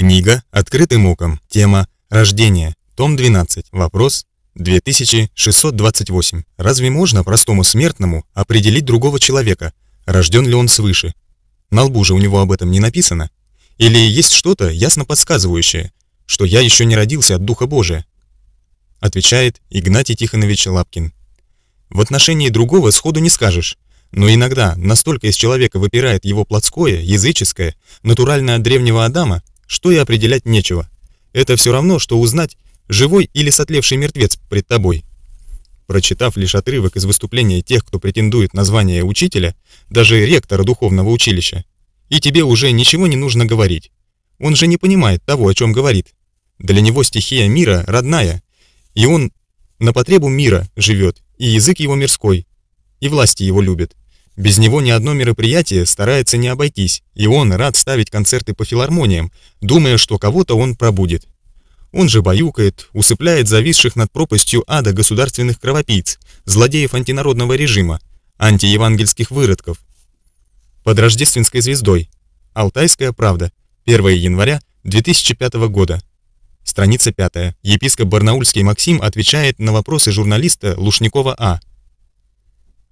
Книга «Открытым оком». Тема «Рождение». Том 12. Вопрос 2628. Разве можно простому смертному определить другого человека, рожден ли он свыше? На лбу же у него об этом не написано. Или есть что-то ясно подсказывающее, что я еще не родился от Духа Божия? Отвечает Игнатий Тихонович Лапкин. В отношении другого сходу не скажешь, но иногда настолько из человека выпирает его плотское, языческое, натуральное от древнего Адама, что и определять нечего. Это все равно, что узнать, живой или сотлевший мертвец пред тобой. Прочитав лишь отрывок из выступления тех, кто претендует на звание учителя, даже ректора духовного училища, и тебе уже ничего не нужно говорить. Он же не понимает того, о чем говорит. Для него стихия мира родная, и он на потребу мира живет, и язык его мирской, и власти его любит. Без него ни одно мероприятие старается не обойтись, и он рад ставить концерты по филармониям, думая, что кого-то он пробудет. Он же баюкает, усыпляет зависших над пропастью ада государственных кровопийц, злодеев антинародного режима, антиевангельских выродков. Под рождественской звездой. Алтайская правда. 1 января 2005 года. Страница 5. Епископ Барнаульский Максим отвечает на вопросы журналиста Лушникова А.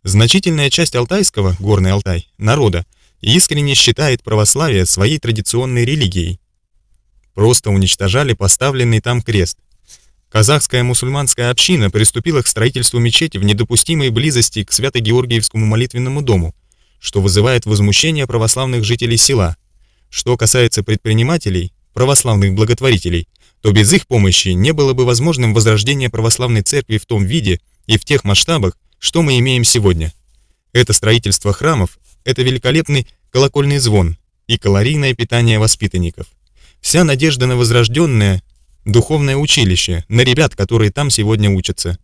Значительная часть алтайского, горный Алтай, народа искренне считает православие своей традиционной религией. Просто уничтожали поставленный там крест. Казахская мусульманская община приступила к строительству мечети в недопустимой близости к Свято-Георгиевскому молитвенному дому, что вызывает возмущение православных жителей села. Что касается предпринимателей, православных благотворителей, то без их помощи не было бы возможным возрождение православной церкви в том виде и в тех масштабах, что мы имеем сегодня? Это строительство храмов, это великолепный колокольный звон и калорийное питание воспитанников. Вся надежда на возрожденное духовное училище, на ребят, которые там сегодня учатся.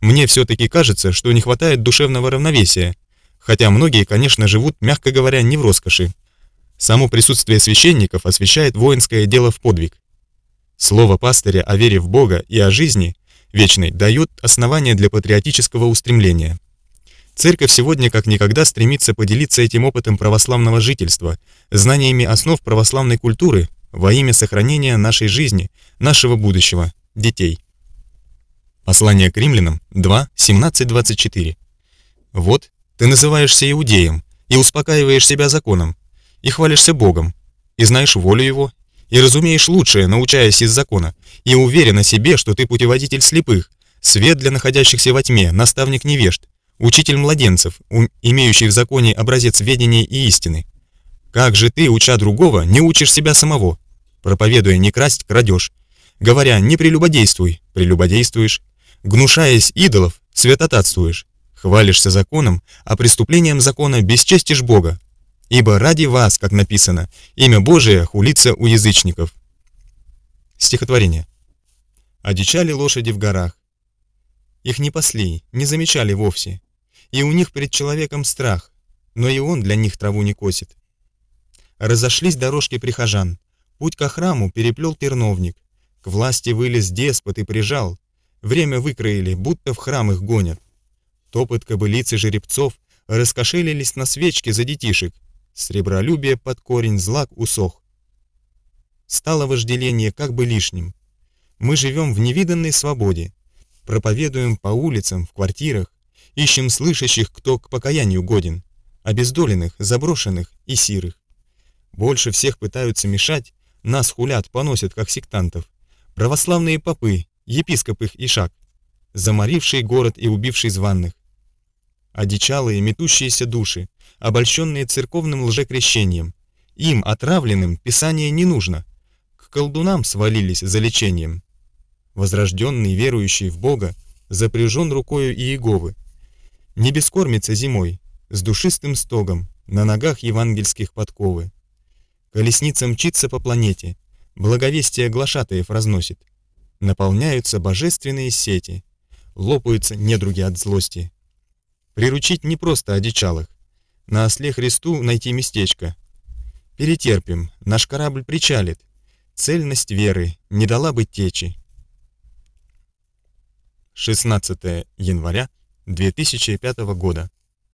Мне все-таки кажется, что не хватает душевного равновесия, хотя многие, конечно, живут, мягко говоря, не в роскоши. Само присутствие священников освещает воинское дело в подвиг. Слово пастыря о вере в Бога и о жизни – Вечной дают основания для патриотического устремления. Церковь сегодня как никогда стремится поделиться этим опытом православного жительства, знаниями основ православной культуры во имя сохранения нашей жизни, нашего будущего, детей. Послание к римлянам 2, 17-24. «Вот, ты называешься иудеем, и успокаиваешь себя законом, и хвалишься Богом, и знаешь волю Его, и разумеешь лучшее, научаясь из закона, и уверена себе, что ты путеводитель слепых, свет для находящихся во тьме, наставник невежд, учитель младенцев, имеющий в законе образец ведения и истины. Как же ты, уча другого, не учишь себя самого? Проповедуя не красть, крадешь. Говоря «не прелюбодействуй», прелюбодействуешь. Гнушаясь идолов, святотатствуешь. Хвалишься законом, а преступлением закона бесчестишь Бога, ибо ради вас, как написано, имя Божие хулится у язычников». Стихотворение. «Одичали лошади в горах. Их не пасли, не замечали вовсе, и у них перед человеком страх, но и он для них траву не косит. Разошлись дорожки прихожан, путь ко храму переплел терновник, к власти вылез деспот и прижал, время выкроили, будто в храм их гонят. Топот кобылицы жеребцов раскошелились на свечки за детишек, сребролюбие под корень злак усох. Стало вожделение как бы лишним. Мы живем в невиданной свободе, проповедуем по улицам, в квартирах, ищем слышащих, кто к покаянию годен, обездоленных, заброшенных и сирых. Больше всех пытаются мешать, нас хулят, поносят, как сектантов. Православные попы, епископ их Ишак, заморивший город и убивший званных, одичалые метущиеся души, обольщенные церковным лжекрещением. Им, отравленным, писание не нужно. К колдунам свалились за лечением. Возрожденный, верующий в Бога, запряжен рукою Иеговы. Не бескормится зимой, с душистым стогом, на ногах евангельских подковы. Колесница мчится по планете, благовестие глашатаев разносит. Наполняются божественные сети, лопаются недруги от злости. Приручить не просто одичалых. На осле Христу найти местечко. Перетерпим, наш корабль причалит. Цельность веры не дала бы течи. 16 января 2005 года.